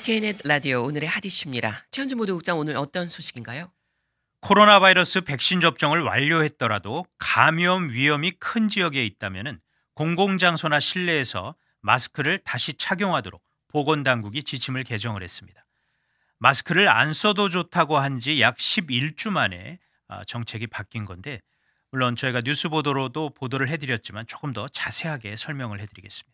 TK넷 라디오 오늘의 핫이슈입니다. 최현주 모두국장 오늘 어떤 소식인가요? 코로나 바이러스 백신 접종을 완료했더라도 감염 위험이 큰 지역에 있다면 공공장소나 실내에서 마스크를 다시 착용하도록 보건당국이 지침을 개정을 했습니다. 마스크를 안 써도 좋다고 한 지 약 11주 만에 아, 정책이 바뀐 건데 물론 저희가 뉴스 보도로도 보도를 해드렸지만 조금 더 자세하게 설명을 해드리겠습니다.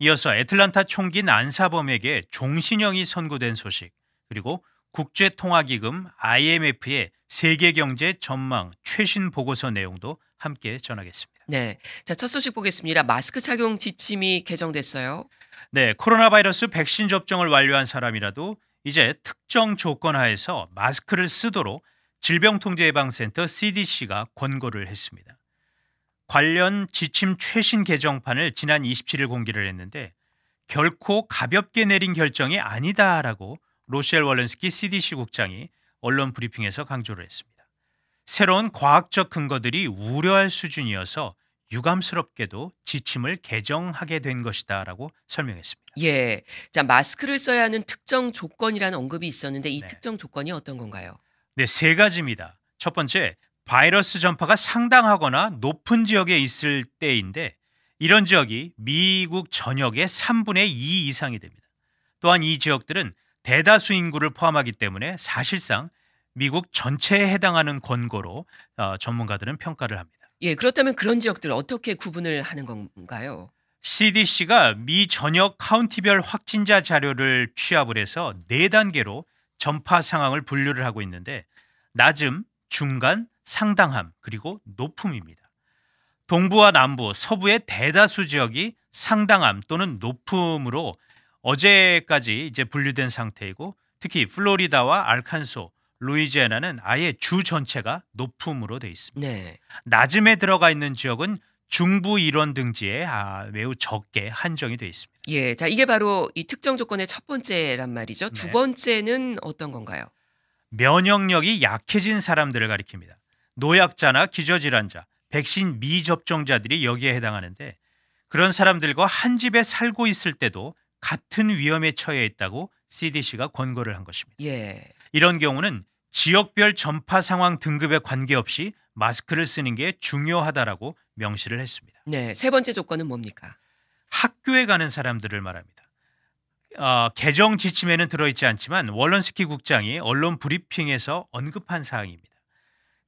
이어서 애틀란타 총기 난사범에게 종신형이 선고된 소식, 그리고 국제통화기금 IMF의 세계 경제 전망 최신 보고서 내용도 함께 전하겠습니다. 네. 자, 첫 소식 보겠습니다. 마스크 착용 지침이 개정됐어요. 네, 코로나 바이러스 백신 접종을 완료한 사람이라도 이제 특정 조건 하에서 마스크를 쓰도록 질병통제예방센터 CDC가 권고를 했습니다. 관련 지침 최신 개정판을 지난 27일 공개를 했는데 결코 가볍게 내린 결정이 아니다라고 로셸 월렌스키 CDC 국장이 언론 브리핑에서 강조를 했습니다. 새로운 과학적 근거들이 우려할 수준이어서 유감스럽게도 지침을 개정하게 된 것이다라고 설명했습니다. 예. 자, 마스크를 써야 하는 특정 조건이라는 언급이 있었는데 이 네. 특정 조건이 어떤 건가요? 네, 세 가지입니다. 첫 번째, 바이러스 전파가 상당하거나 높은 지역에 있을 때인데 이런 지역이 미국 전역의 3분의 2 이상이 됩니다. 또한 이 지역들은 대다수 인구를 포함하기 때문에 사실상 미국 전체에 해당하는 권고로 어, 전문가들은 평가를 합니다. 예, 그렇다면 그런 지역들을 어떻게 구분을 하는 건가요? CDC가 미 전역 카운티별 확진자 자료를 취합을 해서 네 단계로 전파 상황을 분류를 하고 있는데 낮음, 중간, 상당함 그리고 높음입니다. 동부와 남부, 서부의 대다수 지역이 상당함 또는 높음으로 어제까지 이제 분류된 상태이고 특히 플로리다와 알칸소, 루이지애나는 아예 주 전체가 높음으로 돼 있습니다. 네. 낮음에 들어가 있는 지역은 중부 일원 등지에 아, 매우 적게 한정이 돼 있습니다. 예, 자 이게 바로 이 특정 조건의 첫 번째란 말이죠. 두 네. 번째는 어떤 건가요? 면역력이 약해진 사람들을 가리킵니다. 노약자나 기저질환자, 백신 미접종자들이 여기에 해당하는데 그런 사람들과 한 집에 살고 있을 때도 같은 위험에 처해 있다고 CDC가 권고를 한 것입니다. 예. 이런 경우는 지역별 전파 상황 등급에 관계없이 마스크를 쓰는 게 중요하다라고 명시를 했습니다. 네, 세 번째 조건은 뭡니까? 학교에 가는 사람들을 말합니다. 어, 개정 지침에는 들어있지 않지만 월런스키 국장이 언론 브리핑에서 언급한 사항입니다.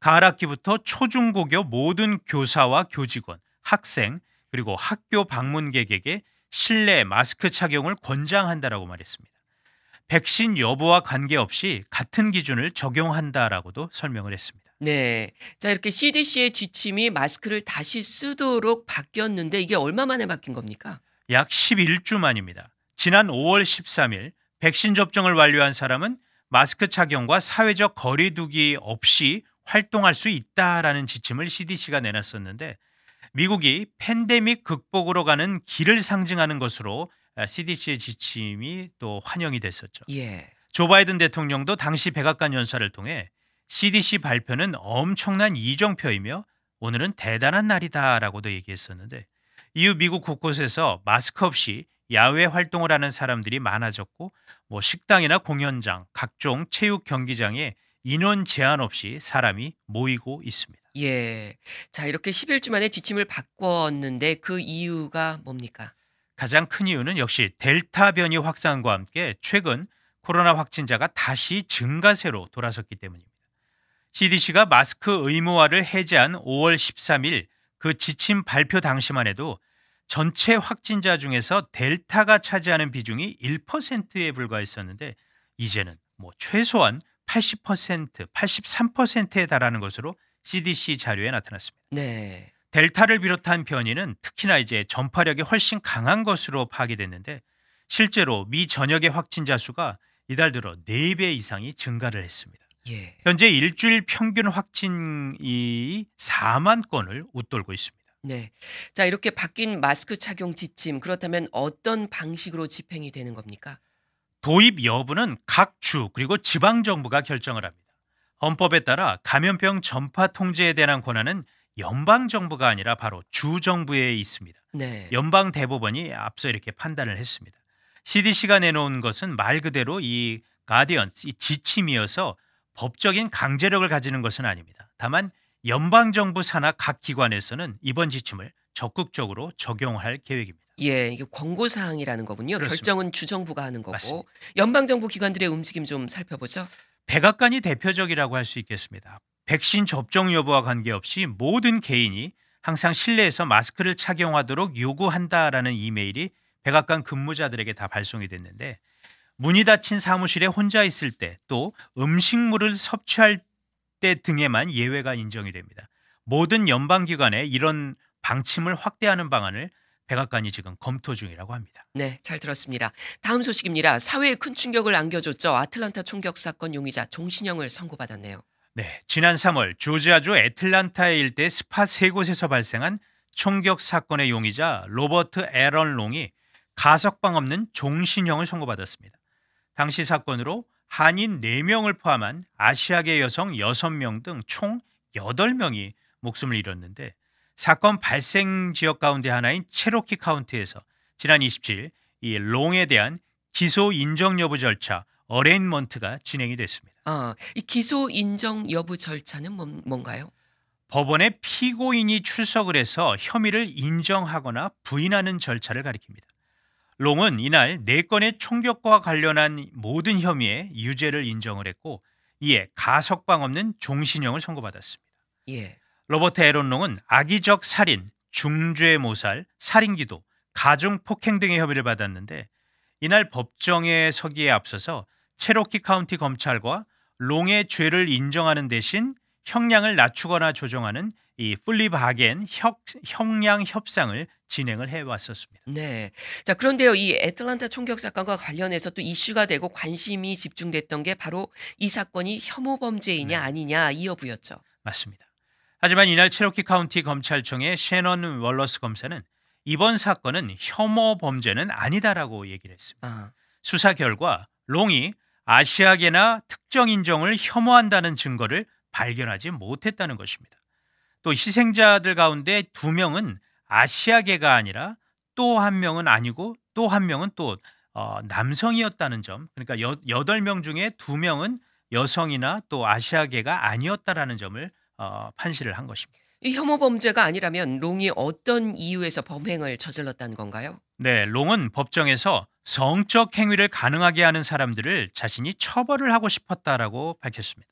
가을 학기부터 초중고교 모든 교사와 교직원, 학생 그리고 학교 방문객에게 실내 마스크 착용을 권장한다라고 말했습니다. 백신 여부와 관계없이 같은 기준을 적용한다라고도 설명을 했습니다. 네. 자, 이렇게 CDC의 지침이 마스크를 다시 쓰도록 바뀌었는데 이게 얼마 만에 바뀐 겁니까? 약 11주 만입니다. 지난 5월 13일 백신 접종을 완료한 사람은 마스크 착용과 사회적 거리두기 없이 활동할 수 있다라는 지침을 CDC가 내놨었는데 미국이 팬데믹 극복으로 가는 길을 상징하는 것으로 아, CDC의 지침이 또 환영이 됐었죠. 예. 조 바이든 대통령도 당시 백악관 연설을 통해 CDC 발표는 엄청난 이정표이며 오늘은 대단한 날이다라고도 얘기했었는데 이후 미국 곳곳에서 마스크 없이 야외 활동을 하는 사람들이 많아졌고 뭐 식당이나 공연장, 각종 체육 경기장에 인원 제한 없이 사람이 모이고 있습니다. 예. 자, 이렇게 1 0일 만에 지침을 바꿨는데 그 이유가 뭡니까? 가장 큰 이유는 역시 델타 변이 확산과 함께 최근 코로나 확진자가 다시 증가세로 돌아섰기 때문입니다. CDC가 마스크 의무화를 해제한 5월 13일 그 지침 발표 당시만 해도 전체 확진자 중에서 델타가 차지하는 비중이 1%에 불과했었는데 이제는 뭐 최소한 80%, 83%에 달하는 것으로 CDC 자료에 나타났습니다. 네. 델타를 비롯한 변이는 특히나 이제 전파력이 훨씬 강한 것으로 파악이 됐는데 실제로 미 전역의 확진자 수가 이달 들어 4배 이상이 증가를 했습니다. 예. 현재 일주일 평균 확진이 4만 건을 웃돌고 있습니다. 네. 자, 이렇게 바뀐 마스크 착용 지침 그렇다면 어떤 방식으로 집행이 되는 겁니까? 도입 여부는 각 주 그리고 지방 정부가 결정을 합니다. 헌법에 따라 감염병 전파 통제에 대한 권한은 연방 정부가 아니라 바로 주 정부에 있습니다. 네. 연방 대법원이 앞서 이렇게 판단을 했습니다. CDC가 내놓은 것은 말 그대로 이 가디언 이 지침이어서 법적인 강제력을 가지는 것은 아닙니다. 다만 연방 정부 산하 각 기관에서는 이번 지침을 적극적으로 적용할 계획입니다. 예, 이게 권고 사항이라는 거군요. 그렇습니다. 결정은 주정부가 하는 거고 맞습니다. 연방 정부 기관들의 움직임 좀 살펴보죠. 백악관이 대표적이라고 할 수 있겠습니다. 백신 접종 여부와 관계없이 모든 개인이 항상 실내에서 마스크를 착용하도록 요구한다라는 이메일이 백악관 근무자들에게 다 발송이 됐는데 문이 닫힌 사무실에 혼자 있을 때 또 음식물을 섭취할 때 등에만 예외가 인정이 됩니다. 모든 연방기관에 이런 방침을 확대하는 방안을 백악관이 지금 검토 중이라고 합니다. 네, 잘 들었습니다. 다음 소식입니다. 사회에 큰 충격을 안겨줬죠. 아틀란타 총격 사건 용의자 종신형을 선고받았네요. 네, 지난 3월 조지아주 애틀란타의 일대 스파 세 곳에서 발생한 총격 사건의 용의자 로버트 에런 롱이 가석방 없는 종신형을 선고받았습니다. 당시 사건으로 한인 4명을 포함한 아시아계 여성 6명 등 총 8명이 목숨을 잃었는데 사건 발생 지역 가운데 하나인 체로키 카운티에서 지난 27일 이 롱에 대한 기소 인정 여부 절차 어레인먼트가 진행이 됐습니다. 아, 이 기소 인정 여부 절차는 뭔가요? 법원에 피고인이 출석을 해서 혐의를 인정하거나 부인하는 절차를 가리킵니다. 롱은 이날 네 건의 총격과 관련한 모든 혐의에 유죄를 인정을 했고 이에 가석방 없는 종신형을 선고받았습니다. 예. 로버트 에론롱은 악의적 살인, 중죄 모살, 살인기도, 가중폭행 등의 혐의를 받았는데 이날 법정에 서기에 앞서서 체로키 카운티 검찰과 롱의 죄를 인정하는 대신 형량을 낮추거나 조정하는 이 플립하겐 혁, 형량 협상을 진행을 해왔었습니다. 네. 자 그런데요, 이 애틀란타 총격 사건과 관련해서 또 이슈가 되고 관심이 집중됐던 게 바로 이 사건이 혐오 범죄이냐 네. 아니냐 이 여부였죠. 맞습니다. 하지만 이날 체로키 카운티 검찰청의 셰넌 월러스 검사는 이번 사건은 혐오 범죄는 아니다라고 얘기를 했습니다. 아. 수사 결과 롱이 아시아계나 특정 인종을 혐오한다는 증거를 발견하지 못했다는 것입니다. 또 희생자들 가운데 두 명은 아시아계가 아니라 또 한 명은 아니고 또 한 명은 또 어, 남성이었다는 점. 그러니까 여, 8명 중에 두명은 여성이나 또 아시아계가 아니었다라는 점을 어, 판시를 한 것입니다. 이 혐오 범죄가 아니라면 롱이 어떤 이유에서 범행을 저질렀다는 건가요? 네, 롱은 법정에서 성적 행위를 가능하게 하는 사람들을 자신이 처벌을 하고 싶었다라고 밝혔습니다.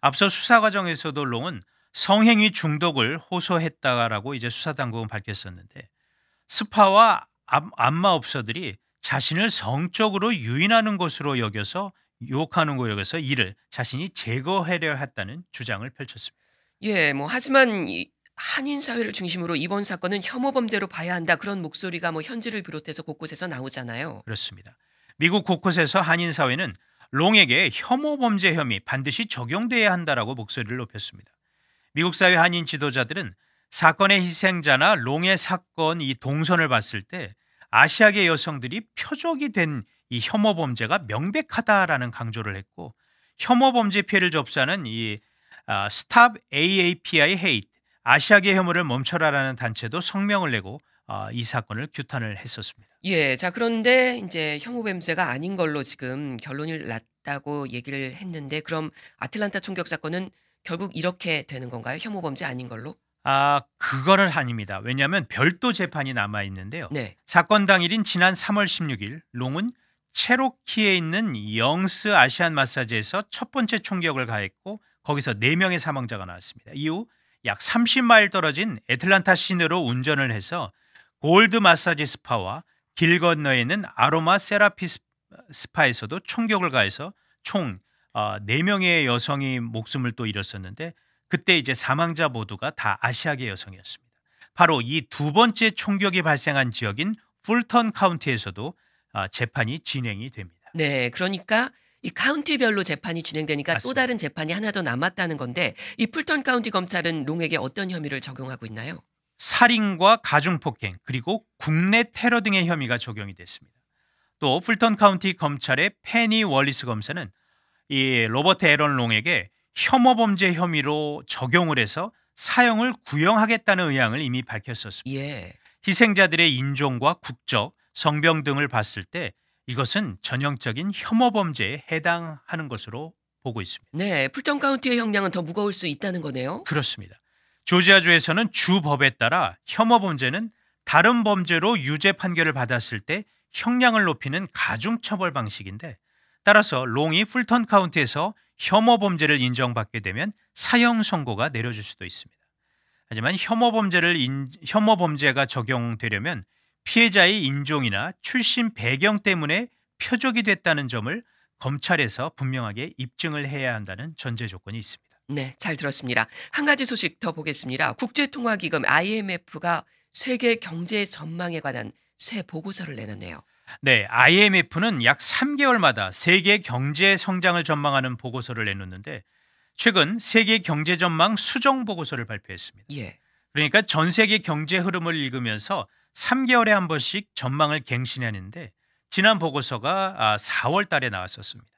앞서 수사 과정에서도 롱은 성행위 중독을 호소했다라고 이제 수사당국은 밝혔었는데 스파와 안마업소들이 자신을 성적으로 유인하는 것으로 여겨서 유하는것 여겨서 이를 자신이 제거하려 했다는 주장을 펼쳤습니다. 예, 뭐 하지만 이 한인 사회를 중심으로 이번 사건은 혐오 범죄로 봐야 한다 그런 목소리가 뭐 현지를 비롯해서 곳곳에서 나오잖아요. 그렇습니다. 미국 곳곳에서 한인 사회는 롱에게 혐오 범죄 혐의 반드시 적용돼야 한다라고 목소리를 높였습니다. 미국 사회 한인 지도자들은 사건의 희생자나 롱의 사건 이 동선을 봤을 때 아시아계 여성들이 표적이 된 이 혐오 범죄가 명백하다라는 강조를 했고 혐오 범죄 피해를 접수하는 이 아, Stop AAPI Hate 아시아계 혐오를 멈춰라라는 단체도 성명을 내고 아, 이 사건을 규탄을 했었습니다. 예, 자 그런데 이제 혐오 뱀새가 아닌 걸로 지금 결론이 났다고 얘기를 했는데 그럼 아틀란타 총격 사건은 결국 이렇게 되는 건가요? 혐오 범죄 아닌 걸로? 아, 그거는 아닙니다. 왜냐하면 별도 재판이 남아 있는데요. 네. 사건 당일인 지난 3월 16일 롱은 체로키에 있는 영스 아시안 마사지에서 첫 번째 총격을 가했고 거기서 4명의 사망자가 나왔습니다. 이후 약 30마일 떨어진 애틀란타 시내로 운전을 해서 골드 마사지 스파와 길 건너에 있는 아로마 세라피 스파에서도 총격을 가해서 총 4명의 어, 여성이 목숨을 또 잃었었는데 그때 이제 사망자 모두가 다 아시아계 여성이었습니다. 바로 이 두 번째 총격이 발생한 지역인 풀턴 카운티에서도 어, 재판이 진행이 됩니다. 네, 그러니까 이 카운티별로 재판이 진행되니까 맞습니다. 또 다른 재판이 하나 더 남았다는 건데 이 풀턴 카운티 검찰은 롱에게 어떤 혐의를 적용하고 있나요? 살인과 가중폭행 그리고 국내 테러 등의 혐의가 적용이 됐습니다. 또 풀턴 카운티 검찰의 페니 월리스 검사는 이 로버트 에런 롱에게 혐오 범죄 혐의로 적용을 해서 사형을 구형하겠다는 의향을 이미 밝혔었습니다. 예. 희생자들의 인종과 국적, 성병 등을 봤을 때 이것은 전형적인 혐오 범죄에 해당하는 것으로 보고 있습니다. 네, 풀턴 카운티의 형량은 더 무거울 수 있다는 거네요. 그렇습니다. 조지아주에서는 주 법에 따라 혐오 범죄는 다른 범죄로 유죄 판결을 받았을 때 형량을 높이는 가중 처벌 방식인데 따라서 롱이 풀턴 카운티에서 혐오 범죄를 인정받게 되면 사형 선고가 내려질 수도 있습니다. 하지만 혐오 범죄를 인, 혐오 범죄가 적용되려면 피해자의 인종이나 출신 배경 때문에 표적이 됐다는 점을 검찰에서 분명하게 입증을 해야 한다는 전제 조건이 있습니다. 네, 잘 들었습니다. 한 가지 소식 더 보겠습니다. 국제통화기금 IMF가 세계 경제 전망에 관한 새 보고서를 내놨네요. 네, IMF는 약 3개월마다 세계 경제 성장을 전망하는 보고서를 내놓는데 최근 세계 경제 전망 수정 보고서를 발표했습니다. 예. 그러니까 전 세계 경제 흐름을 읽으면서 3개월에 한 번씩 전망을 갱신했는데 지난 보고서가 4월 아, 달에 나왔었습니다.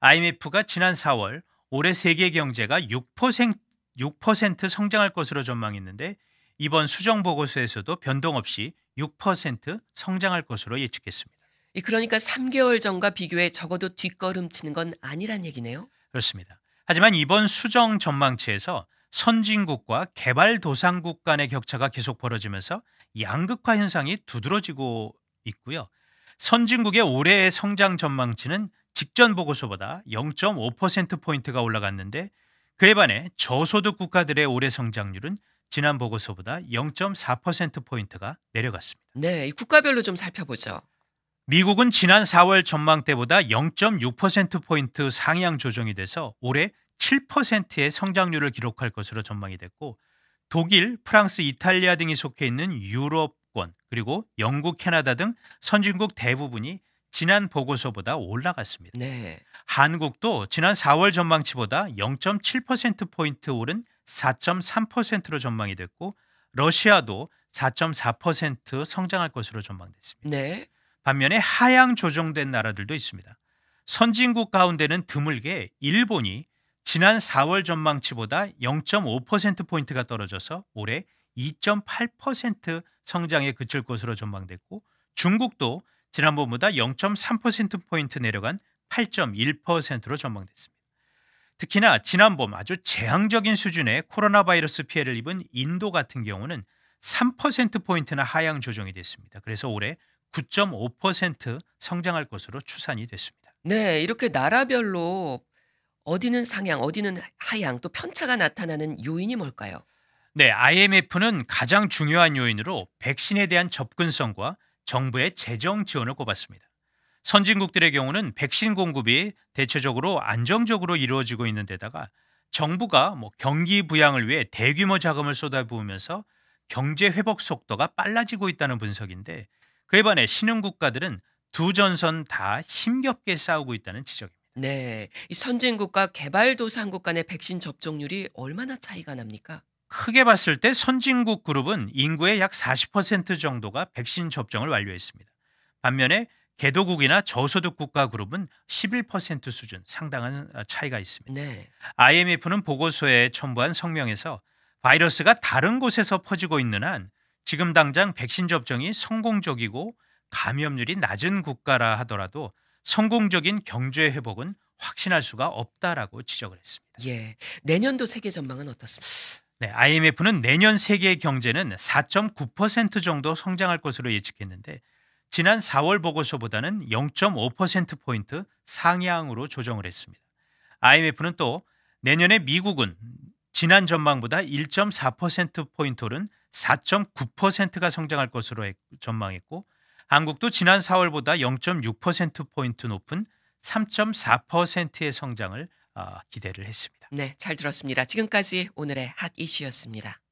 IMF가 지난 4월 올해 세계 경제가 6%, 6% 성장할 것으로 전망했는데 이번 수정 보고서에서도 변동 없이 6% 성장할 것으로 예측했습니다. 그러니까 3개월 전과 비교해 적어도 뒷걸음치는 건 아니란 얘기네요. 그렇습니다. 하지만 이번 수정 전망치에서 선진국과 개발도상국 간의 격차가 계속 벌어지면서 양극화 현상이 두드러지고 있고요. 선진국의 올해의 성장 전망치는 직전 보고서보다 0.5%포인트가 올라갔는데 그에 반해 저소득 국가들의 올해 성장률은 지난 보고서보다 0.4%포인트가 내려갔습니다. 네, 국가별로 좀 살펴보죠. 미국은 지난 4월 전망 때보다 0.6%포인트 상향 조정이 돼서 올해 7%의 성장률을 기록할 것으로 전망이 됐고 독일, 프랑스, 이탈리아 등이 속해 있는 유럽권 그리고 영국, 캐나다 등 선진국 대부분이 지난 보고서보다 올라갔습니다. 네. 한국도 지난 4월 전망치보다 0.7% 포인트 오른 4.3%로 전망이 됐고 러시아도 4.4% 성장할 것으로 전망됐습니다. 네. 반면에 하향 조정된 나라들도 있습니다. 선진국 가운데는 드물게 일본이 지난 4월 전망치보다 0.5%포인트가 떨어져서 올해 2.8% 성장에 그칠 것으로 전망됐고 중국도 지난번보다 0.3%포인트 내려간 8.1%로 전망됐습니다. 특히나 지난번 아주 재앙적인 수준의 코로나 바이러스 피해를 입은 인도 같은 경우는 3%포인트나 하향 조정이 됐습니다. 그래서 올해 9.5% 성장할 것으로 추산이 됐습니다. 네, 이렇게 나라별로 어디는 상향, 어디는 하향, 또 편차가 나타나는 요인이 뭘까요? 네, IMF는 가장 중요한 요인으로 백신에 대한 접근성과 정부의 재정 지원을 꼽았습니다. 선진국들의 경우는 백신 공급이 대체적으로 안정적으로 이루어지고 있는 데다가 정부가 뭐 경기 부양을 위해 대규모 자금을 쏟아부으면서 경제 회복 속도가 빨라지고 있다는 분석인데 그에 반해 신흥 국가들은 두 전선 다 힘겹게 싸우고 있다는 지적입니다. 네. 이 선진국과 개발도상국 간의 백신 접종률이 얼마나 차이가 납니까? 크게 봤을 때 선진국 그룹은 인구의 약 40% 정도가 백신 접종을 완료했습니다. 반면에 개도국이나 저소득 국가 그룹은 11% 수준 상당한 어, 차이가 있습니다. 네. IMF는 보고서에 첨부한 성명에서 바이러스가 다른 곳에서 퍼지고 있는 한 지금 당장 백신 접종이 성공적이고 감염률이 낮은 국가라 하더라도 성공적인 경제 회복은 확신할 수가 없다라고 지적을 했습니다. 예. 내년도 세계 전망은 어떻습니까? 네, IMF는 내년 세계 경제는 4.9% 정도 성장할 것으로 예측했는데 지난 4월 보고서보다는 0.5% 포인트 상향으로 조정을 했습니다. IMF는 또 내년에 미국은 지난 전망보다 1.4% 포인트 오른 4.9%가 성장할 것으로 전망했고 한국도 지난 4월보다 0.6%포인트 높은 3.4%의 성장을 아, 기대를 했습니다. 네, 잘 들었습니다. 지금까지 오늘의 핫 이슈였습니다.